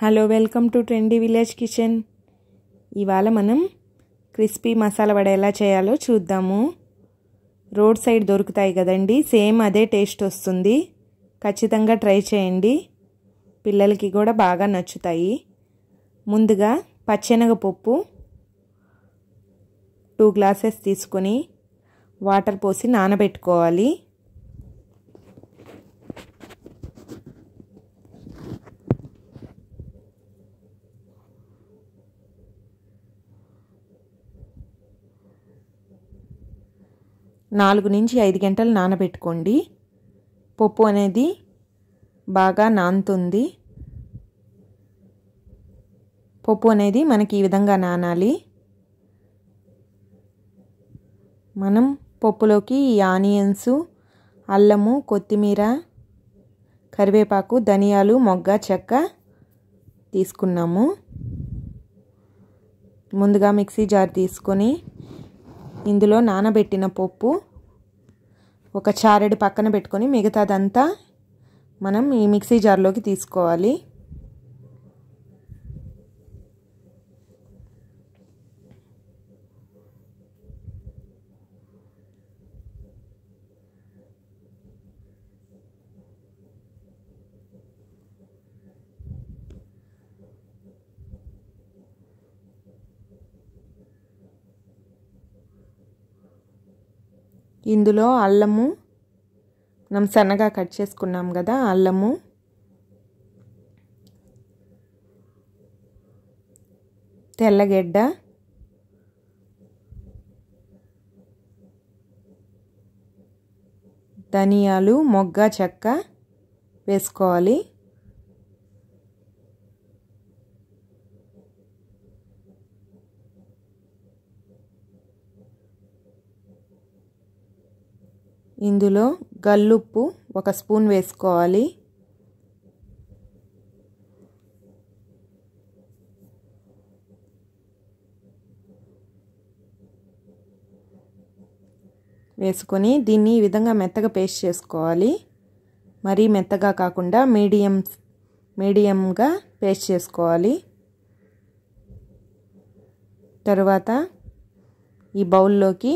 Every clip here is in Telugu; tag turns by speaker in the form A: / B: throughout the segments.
A: hello welcome to trendy village kitchen ఇవాళ మనం క్రిస్పీ మసాలా వడ ఎలా చేయాలో చూద్దాము రోడ్ సైడ్ దొరుకుతాయి కదండి సేమ్ అదే టేస్ట్ వస్తుంది ఖచ్చితంగా ట్రై చేయండి పిల్లలకి కూడా బాగా నచ్చుతాయి ముందుగా పచ్చెనగపప్పు టూ గ్లాసెస్ తీసుకొని వాటర్ పోసి నానబెట్టుకోవాలి నాలుగు నుంచి ఐదు గంటలు నానబెట్టుకోండి పప్పు అనేది బాగా నానుతుంది పప్పు అనేది మనకి ఈ విధంగా నానాలి మనం పప్పులోకి ఈ ఆనియన్స్ అల్లము కొత్తిమీర కరివేపాకు ధనియాలు మొగ్గ చెక్క తీసుకున్నాము ముందుగా మిక్సీ జార్ తీసుకొని ఇందులో నానబెట్టిన పప్పు ఒక చారెడు పక్కన పెట్టుకొని మిగతాదంతా మనం ఈ మిక్సీ జార్లోకి తీసుకోవాలి ఇందులో అల్లము మనం సన్నగా కట్ చేసుకున్నాం కదా అల్లము తెల్లగెడ్డ ధనియాలు మొగ్గ చెక్క వేసుకోవాలి ఇందులో గల్లుప్పు ఒక స్పూన్ వేసుకోవాలి వేసుకొని దీన్ని ఈ విధంగా మెత్తగా పేస్ట్ చేసుకోవాలి మరీ మెత్తగా కాకుండా మీడియం మీడియంగా పేస్ట్ చేసుకోవాలి తరువాత ఈ బౌల్లోకి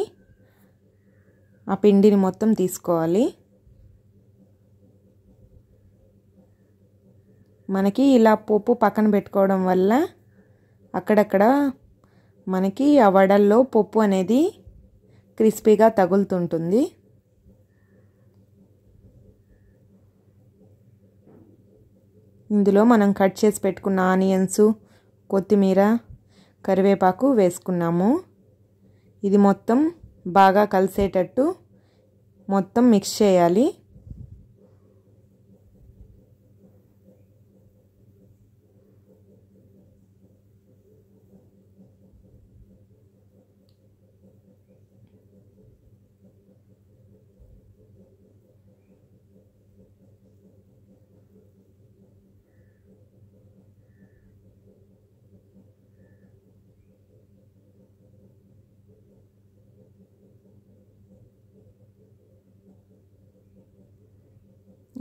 A: ఆ పిండిని మొత్తం తీసుకోవాలి మనకి ఇలా పోపు పక్కన పెట్టుకోవడం వల్ల అక్కడక్కడ మనకి ఆ వడల్లో పప్పు అనేది క్రిస్పీగా తగులుతుంటుంది ఇందులో మనం కట్ చేసి పెట్టుకున్న ఆనియన్స్ కొత్తిమీర కరివేపాకు వేసుకున్నాము ఇది మొత్తం బాగా కలిసేటట్టు మొత్తం మిక్స్ చేయాలి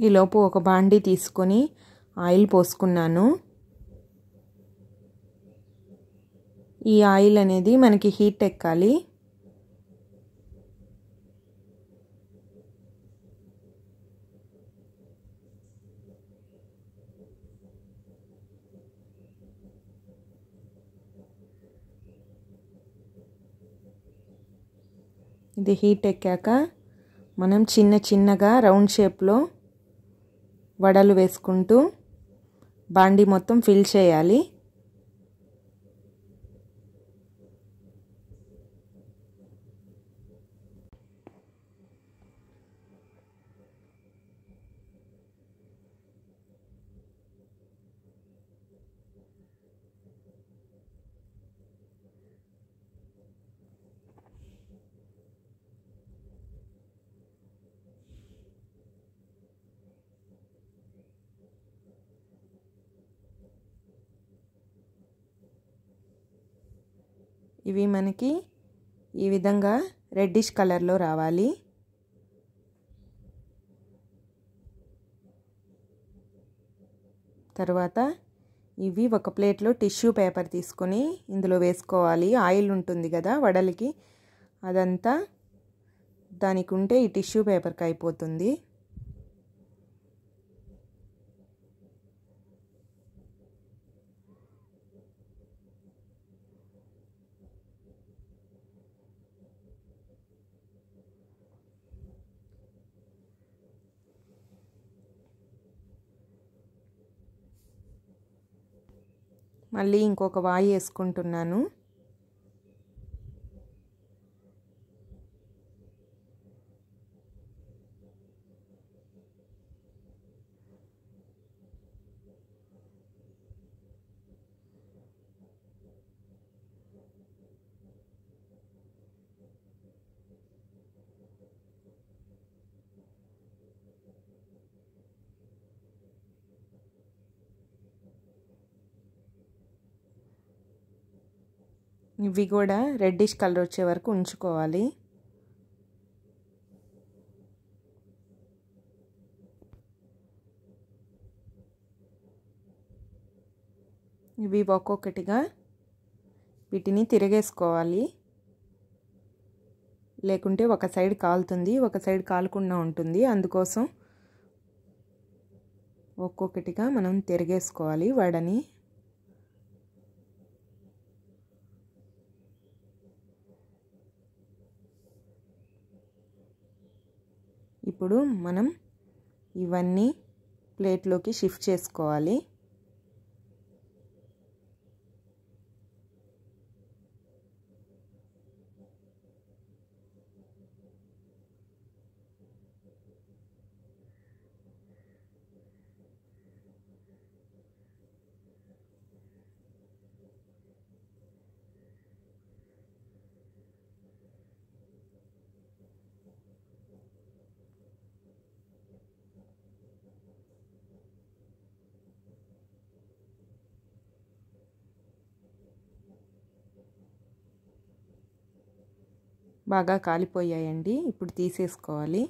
A: ఈలోపు ఒక బాండీ తీసుకొని ఆయిల్ పోసుకున్నాను ఈ ఆయిల్ అనేది మనకి హీట్ ఎక్కాలి ఇది హీట్ ఎక్కాక మనం చిన్న చిన్నగా రౌండ్ షేప్లో వడలు వేసుకుంటూ బాండి మొత్తం ఫిల్ చేయాలి ఇవి మనకి ఈ విధంగా రెడ్డిష్ కలర్లో రావాలి తర్వాత ఇవి ఒక ప్లేట్లో టిష్యూ పేపర్ తీసుకొని ఇందులో వేసుకోవాలి ఆయిల్ ఉంటుంది కదా వడలకి అదంతా దానికి ఉంటే ఈ టిష్యూ పేపర్కి అయిపోతుంది మళ్ళీ ఇంకొక వాయి వేసుకుంటున్నాను ఇవి కూడా రెడ్డిష్ కలర్ వచ్చే వరకు ఉంచుకోవాలి ఇవి ఒక్కొక్కటిగా వీటిని తిరగేసుకోవాలి లేకుంటే ఒక సైడ్ కాలుతుంది ఒక సైడ్ కాలకుండా ఉంటుంది అందుకోసం ఒక్కొక్కటిగా మనం తిరిగేసుకోవాలి వడని ఇప్పుడు మనం ఇవన్నీ ప్లేట్లోకి షిఫ్ట్ చేసుకోవాలి బాగా కాలిపోయాయండి ఇప్పుడు తీసేసుకోవాలి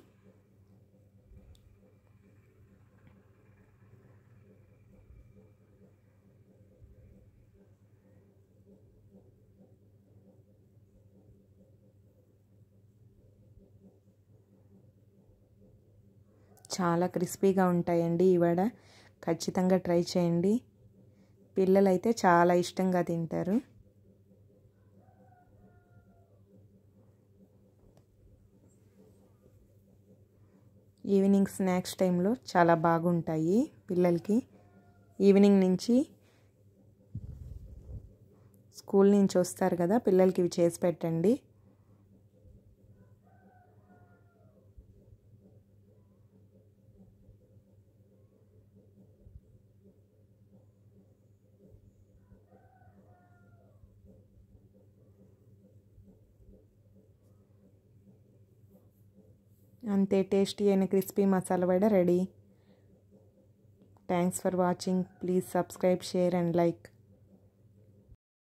A: చాలా క్రిస్పీగా ఉంటాయండి ఇవాడ ఖచ్చితంగా ట్రై చేయండి పిల్లలైతే చాలా ఇష్టంగా తింటారు ఈవినింగ్ స్నాక్స్ టైంలో చాలా బాగుంటాయి పిల్లలకి ఈవినింగ్ నుంచి స్కూల్ నుంచి వస్తారు కదా పిల్లలకి ఇవి చేసి పెట్టండి అంతే టేస్టీ అయిన crispy masala vada ready thanks for watching please subscribe share and like